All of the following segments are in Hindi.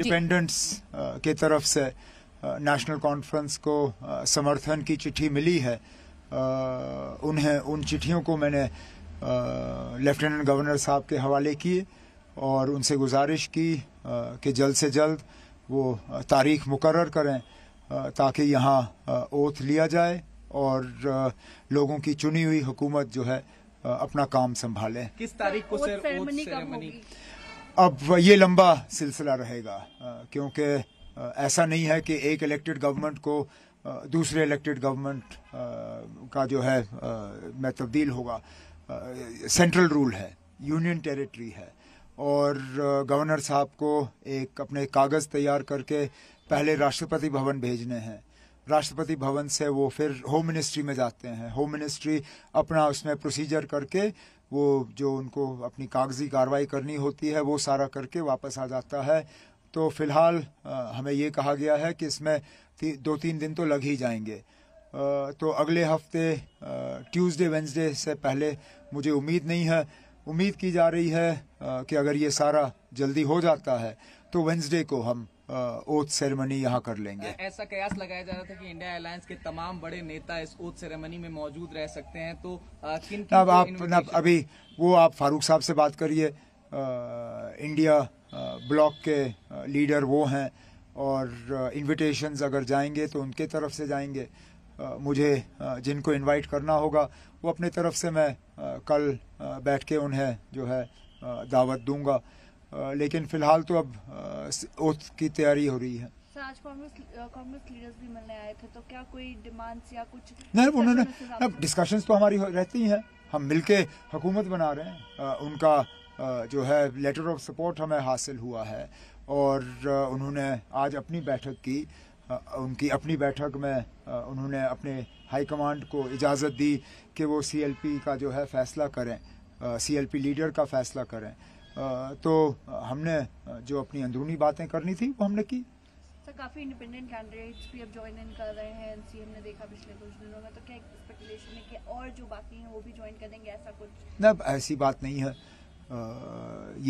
इंडिपेंडेंट्स uh, के तरफ से नेशनल uh, कॉन्फ्रेंस को uh, समर्थन की चिट्ठी मिली है उन्हें उन चिट्ठियों को मैंने लेफ्टिनेंट गवर्नर साहब के हवाले किए और उनसे गुजारिश की कि जल्द से जल्द वो तारीख मुकर करें ताकि यहाँ ओथ लिया जाए और लोगों की चुनी हुई हुकूमत जो है अपना काम संभाले किस तारीख को सर ओथ सेरेमनी अब ये लंबा सिलसिला रहेगा क्योंकि ऐसा नहीं है कि एक इलेक्टेड गवर्नमेंट को दूसरे इलेक्टेड गवर्नमेंट का जो है मैं तब्दील होगा सेंट्रल रूल है यूनियन टेरिटरी है और गवर्नर साहब को एक अपने कागज़ तैयार करके पहले राष्ट्रपति भवन भेजने हैं राष्ट्रपति भवन से वो फिर होम मिनिस्ट्री में जाते हैं होम मिनिस्ट्री अपना उसमें प्रोसीजर करके वो जो उनको अपनी कागजी कार्रवाई करनी होती है वो सारा करके वापस आ जाता है तो फिलहाल हमें ये कहा गया है कि इसमें ती, दो तीन दिन तो लग ही जाएंगे तो अगले हफ्ते ट्यूसडे वेंसडे से पहले मुझे उम्मीद नहीं है उम्मीद की जा रही है कि अगर ये सारा जल्दी हो जाता है तो वेंसडे को हम ओथ सेरेमनी यहाँ कर लेंगे ऐसा कयास लगाया जा रहा था कि इंडिया एयरलाइंस के तमाम बड़े नेता इस ओथ सेरेमनी में मौजूद रह सकते हैं तो किन अब आप ना अभी वो आप फारूक साहब से बात करिए इंडिया ब्लॉक के लीडर वो हैं और इनविटेशंस अगर जाएंगे तो उनके तरफ से जाएंगे मुझे जिनको इनवाइट करना होगा वो अपने तरफ से मैं कल बैठ के उन्हें जो है दावत दूंगा लेकिन फिलहाल तो अब ओथ की तैयारी हो रही है कांग्रेस लीडर्स भी मिलने आए थे तो क्या कोई डिमांड्स या कुछ नहीं उन्होंने डिस्कशंस तो हमारी रहती हैं हम मिलके हुकूमत बना रहे हैं उनका जो है लेटर ऑफ सपोर्ट हमें हासिल हुआ है और उन्होंने आज अपनी बैठक की उनकी अपनी बैठक में उन्होंने अपने हाई कमांड को इजाज़त दी कि वो सीएलपी का जो है फैसला करें सीएलपी लीडर का फैसला करें तो हमने जो अपनी अंदरूनी बातें करनी थी वो हमने की सर काफी इंडिपेंडेंट कैंडिडेट्स भी अब ज्वाइन इन कर रहे हैं एनसीएम ने देखा पिछले कुछ दिनों में तो क्या है कि और जो बाकी हैं वो भी ज्वाइन कर देंगे ऐसा कुछ ना ऐसी बात नहीं है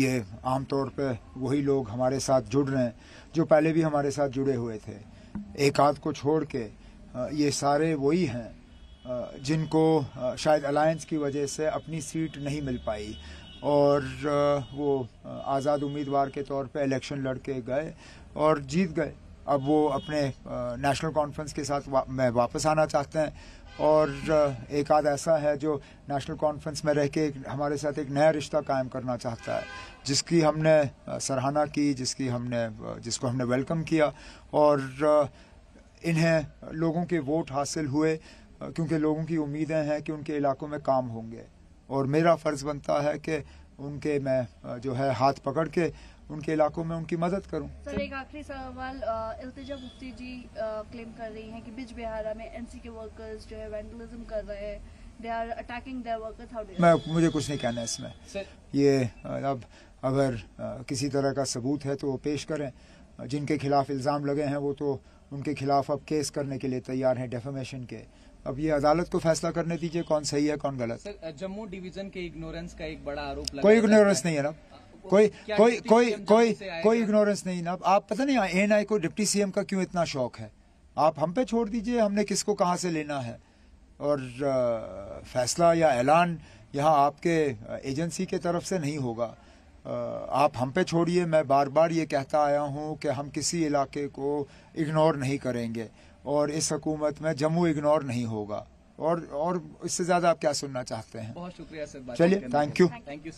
ये आमतौर पर वही लोग हमारे साथ जुड़ रहे हैं जो पहले भी हमारे साथ जुड़े हुए थे एक आध को छोड़ के ये सारे वही हैं जिनको शायद अलायंस की वजह से अपनी सीट नहीं मिल पाई और वो आज़ाद उम्मीदवार के तौर पे इलेक्शन लड़ के गए और जीत गए अब वो अपने नेशनल कॉन्फ्रेंस के साथ वा, में वापस आना चाहते हैं और एक आध ऐसा है जो नेशनल कॉन्फ्रेंस में रह के हमारे साथ एक नया रिश्ता कायम करना चाहता है जिसकी हमने सराहना की जिसकी हमने जिसको हमने वेलकम किया और इन्हें लोगों के वोट हासिल हुए क्योंकि लोगों की उम्मीदें हैं कि उनके इलाकों में काम होंगे और मेरा फ़र्ज़ बनता है कि उनके मैं जो है हाथ पकड़ के उनके इलाकों में उनकी मदद करूं। सर एक आखिरी सवाल अल्तजा मुफ्ती जी क्लेम कर रही हैं कि बिज बिहारा में एनसी के वर्कर्स जो है वैंडलिज्म कर रहे हैं they are attacking their workers how मैं मुझे कुछ नहीं कहना है इसमें ये अब अगर किसी तरह का सबूत है तो वो पेश करें जिनके खिलाफ इल्ज़ाम लगे हैं वो तो उनके खिलाफ अब केस करने के लिए तैयार हैं डेफामेशन के अब ये अदालत को फैसला करने दीजिए कौन सही है कौन गलत जम्मू डिवीजन के इग्नोरेंस का एक बड़ा आरोप कोई इग्नोरेंस नहीं है ना कोई कोई कोई कोई कोई इग्नोरेंस नहीं ना आप पता नहीं आई को डिप्टी सीएम का क्यों इतना शौक है आप हम पे छोड़ दीजिए हमने किसको कहाँ से लेना है और आ, फैसला या ऐलान यहाँ आपके एजेंसी के तरफ से नहीं होगा आ, आप हम पे छोड़िए मैं बार बार ये कहता आया हूँ कि हम किसी इलाके को इग्नोर नहीं करेंगे और इस हकूमत में जम्मू इग्नोर नहीं होगा और और इससे ज्यादा आप क्या सुनना चाहते हैं बहुत शुक्रिया सर चलिए थैंक यू थैंक यू